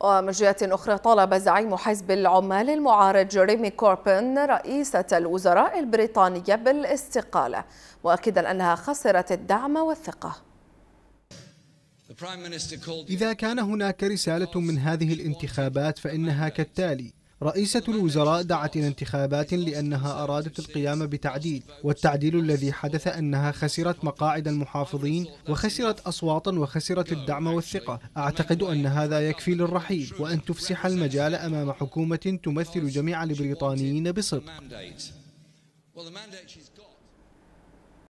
ومن جهة أخرى طالب زعيم حزب العمال المعارض جيريمي كوربن رئيسة الوزراء البريطانية بالاستقالة مؤكدا أنها خسرت الدعم والثقة إذا كان هناك رسالة من هذه الانتخابات فإنها كالتالي رئيسة الوزراء دعت إلى انتخابات لأنها أرادت القيام بتعديل والتعديل الذي حدث أنها خسرت مقاعد المحافظين وخسرت أصواتا وخسرت الدعم والثقة أعتقد أن هذا يكفي للرحيل وأن تفسح المجال أمام حكومة تمثل جميع البريطانيين بصدق